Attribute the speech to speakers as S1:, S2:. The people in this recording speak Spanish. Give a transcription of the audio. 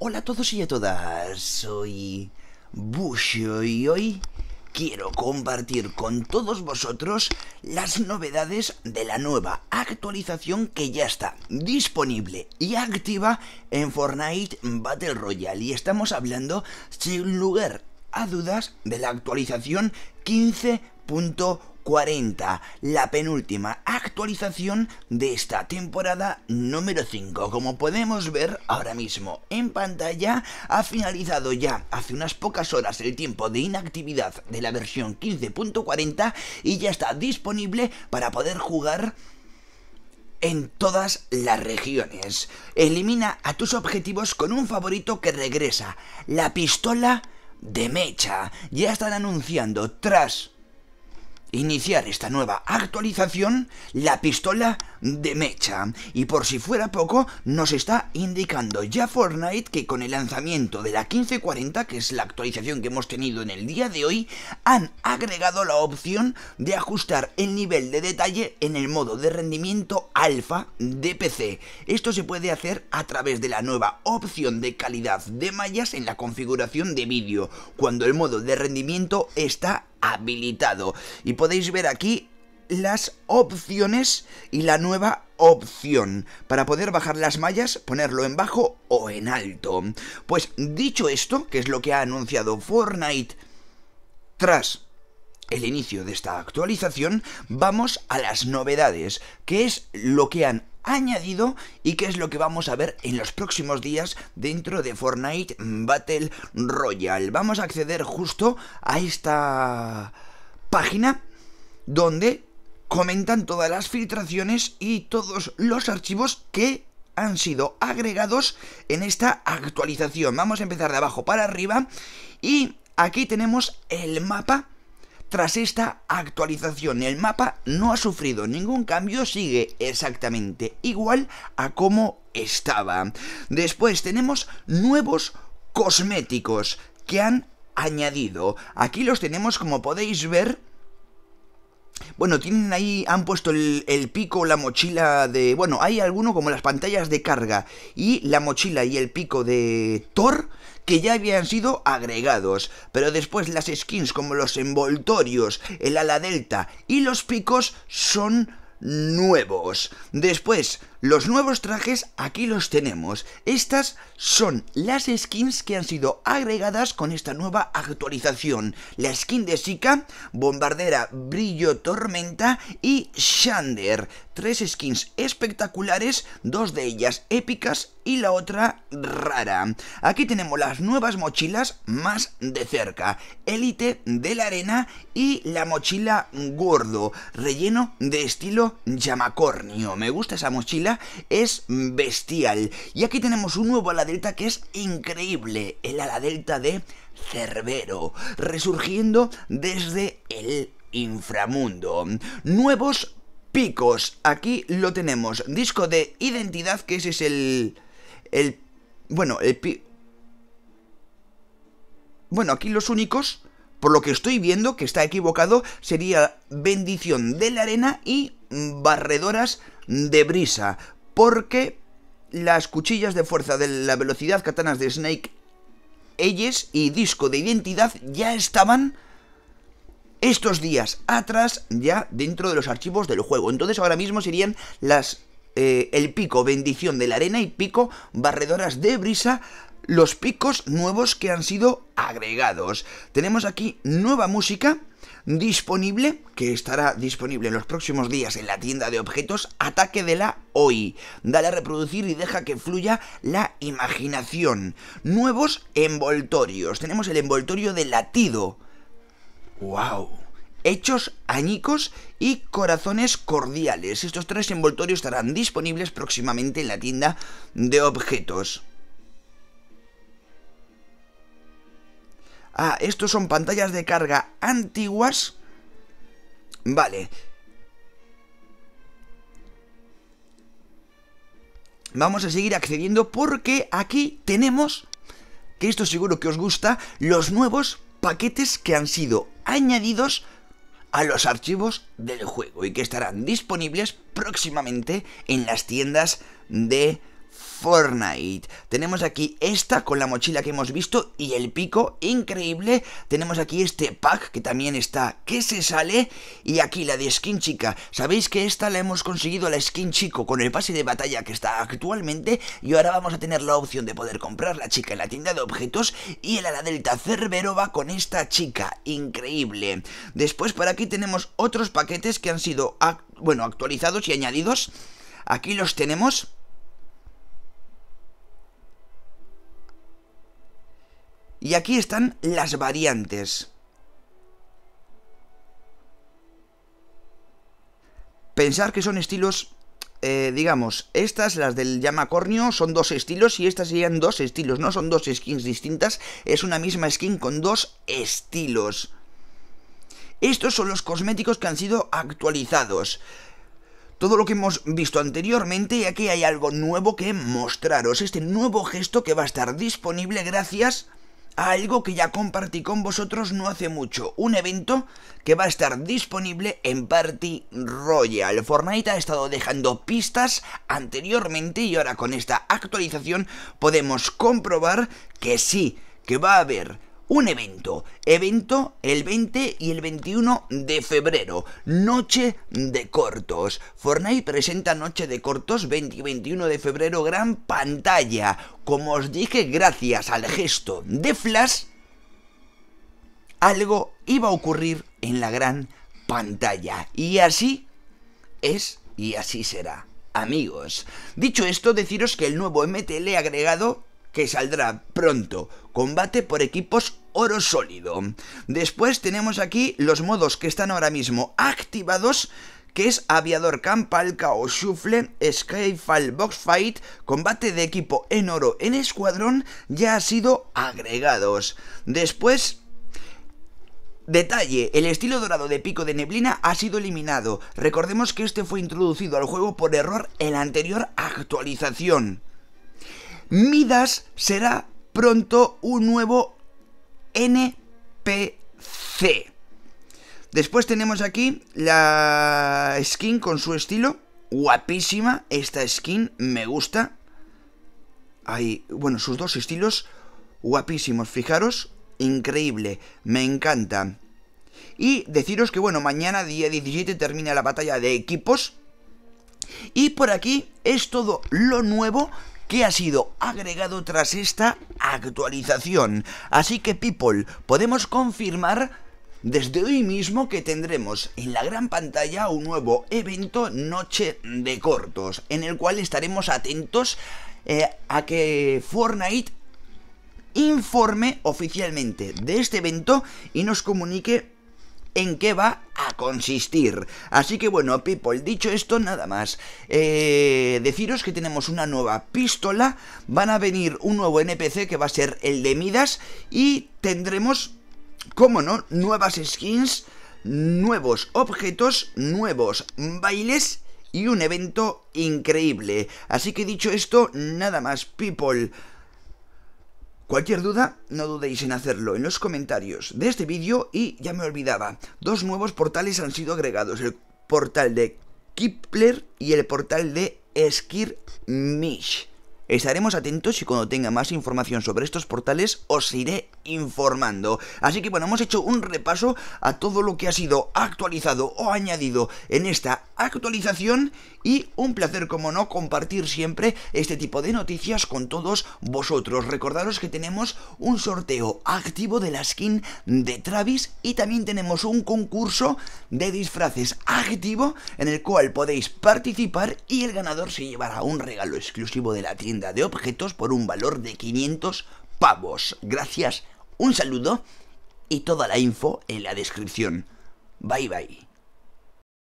S1: Hola a todos y a todas, soy Bushio y hoy quiero compartir con todos vosotros las novedades de la nueva actualización que ya está disponible y activa en Fortnite Battle Royale y estamos hablando sin lugar a dudas de la actualización 15.1 40, la penúltima actualización de esta temporada número 5. Como podemos ver ahora mismo en pantalla, ha finalizado ya hace unas pocas horas el tiempo de inactividad de la versión 15.40 y ya está disponible para poder jugar en todas las regiones. Elimina a tus objetivos con un favorito que regresa, la pistola de mecha. Ya están anunciando tras iniciar esta nueva actualización la pistola de mecha. Y por si fuera poco, nos está indicando ya Fortnite que con el lanzamiento de la 1540, que es la actualización que hemos tenido en el día de hoy, han agregado la opción de ajustar el nivel de detalle en el modo de rendimiento alfa de PC. Esto se puede hacer a través de la nueva opción de calidad de mallas en la configuración de vídeo, cuando el modo de rendimiento está habilitado. Y podéis ver aquí las opciones y la nueva opción para poder bajar las mallas, ponerlo en bajo o en alto. Pues dicho esto, que es lo que ha anunciado Fortnite tras el inicio de esta actualización, vamos a las novedades, que es lo que han añadido y qué es lo que vamos a ver en los próximos días dentro de Fortnite Battle Royale. Vamos a acceder justo a esta página donde comentan todas las filtraciones y todos los archivos que han sido agregados en esta actualización. Vamos a empezar de abajo para arriba y aquí tenemos el mapa tras esta actualización el mapa no ha sufrido ningún cambio, sigue exactamente igual a como estaba. Después tenemos nuevos cosméticos que han añadido. Aquí los tenemos como podéis ver bueno, tienen ahí, han puesto el, el, pico, la mochila de... Bueno, hay alguno como las pantallas de carga y la mochila y el pico de Thor que ya habían sido agregados, pero después las skins como los envoltorios, el ala delta y los picos son nuevos. Después los nuevos trajes aquí los tenemos. Estas son las skins que han sido agregadas con esta nueva actualización. La skin de Sika, Bombardera Brillo Tormenta y Shander. Tres skins espectaculares, dos de ellas épicas y la otra rara. Aquí tenemos las nuevas mochilas más de cerca. Elite de la arena y la mochila gordo, relleno de estilo llamacornio. Me gusta esa mochila es bestial. Y aquí tenemos un nuevo ala delta que es increíble, el ala delta de Cerbero, resurgiendo desde el inframundo. Nuevos picos, aquí lo tenemos, disco de identidad que ese es el... el bueno, el... Bueno, aquí los únicos por lo que estoy viendo que está equivocado, sería bendición de la arena y mm, barredoras de brisa. Porque las cuchillas de fuerza de la velocidad katanas de Snake Eyes y disco de identidad ya estaban estos días atrás ya dentro de los archivos del juego. Entonces ahora mismo serían las eh, el pico bendición de la arena y pico barredoras de brisa los picos nuevos que han sido agregados. Tenemos aquí nueva música disponible, que estará disponible en los próximos días en la tienda de objetos, ataque de la hoy. Dale a reproducir y deja que fluya la imaginación. Nuevos envoltorios. Tenemos el envoltorio de latido. ¡Wow! Hechos añicos y corazones cordiales. Estos tres envoltorios estarán disponibles próximamente en la tienda de objetos. Ah, estos son pantallas de carga antiguas. Vale. Vamos a seguir accediendo porque aquí tenemos, que esto seguro que os gusta, los nuevos paquetes que han sido añadidos a los archivos del juego y que estarán disponibles próximamente en las tiendas de Fortnite. Tenemos aquí esta con la mochila que hemos visto y el pico increíble. Tenemos aquí este pack que también está que se sale. Y aquí la de skin chica. Sabéis que esta la hemos conseguido la skin chico con el pase de batalla que está actualmente. Y ahora vamos a tener la opción de poder comprar la chica en la tienda de objetos y el ala delta Cerbero va con esta chica. Increíble. Después por aquí tenemos otros paquetes que han sido bueno, actualizados y añadidos. Aquí los tenemos. Y aquí están las variantes. Pensar que son estilos, eh, digamos, estas, las del llamacornio, son dos estilos y estas serían dos estilos, no son dos skins distintas, es una misma skin con dos estilos. Estos son los cosméticos que han sido actualizados todo lo que hemos visto anteriormente y aquí hay algo nuevo que mostraros, este nuevo gesto que va a estar disponible gracias algo que ya compartí con vosotros no hace mucho, un evento que va a estar disponible en Party Royale Fortnite ha estado dejando pistas anteriormente y ahora con esta actualización podemos comprobar que sí, que va a haber un evento. Evento el 20 y el 21 de febrero. Noche de cortos. Fortnite presenta Noche de cortos 20 y 21 de febrero. Gran pantalla. Como os dije, gracias al gesto de Flash, algo iba a ocurrir en la gran pantalla. Y así es y así será. Amigos, dicho esto, deciros que el nuevo MTL agregado que saldrá pronto. Combate por equipos oro sólido. Después tenemos aquí los modos que están ahora mismo activados que es Aviador Campal, o Shuffle, Skyfall Box Fight, combate de equipo en oro en escuadrón, ya ha sido agregados. Después Detalle, el estilo dorado de pico de neblina ha sido eliminado. Recordemos que este fue introducido al juego por error en la anterior actualización. Midas será pronto un nuevo NPC. Después tenemos aquí la skin con su estilo. Guapísima. Esta skin me gusta. Hay, bueno, sus dos estilos guapísimos. Fijaros, increíble. Me encanta. Y deciros que, bueno, mañana día 17 termina la batalla de equipos. Y por aquí es todo lo nuevo que ha sido agregado tras esta actualización. Así que, people, podemos confirmar desde hoy mismo que tendremos en la gran pantalla un nuevo evento Noche de Cortos, en el cual estaremos atentos eh, a que Fortnite informe oficialmente de este evento y nos comunique en qué va a consistir. Así que bueno, people, dicho esto, nada más. Eh, deciros que tenemos una nueva pistola, van a venir un nuevo NPC que va a ser el de Midas y tendremos, como no, nuevas skins, nuevos objetos, nuevos bailes y un evento increíble. Así que dicho esto, nada más, people. Cualquier duda, no dudéis en hacerlo en los comentarios de este vídeo y ya me olvidaba, dos nuevos portales han sido agregados, el portal de Kipler y el portal de Skirmish. Estaremos atentos y cuando tenga más información sobre estos portales os iré informando. Así que bueno, hemos hecho un repaso a todo lo que ha sido actualizado o añadido en esta actualización y un placer, como no, compartir siempre este tipo de noticias con todos vosotros. Recordaros que tenemos un sorteo activo de la skin de Travis y también tenemos un concurso de disfraces activo en el cual podéis participar y el ganador se llevará un regalo exclusivo de la tienda de objetos por un valor de 500 pavos. Gracias, un saludo y toda la info en la descripción. Bye bye.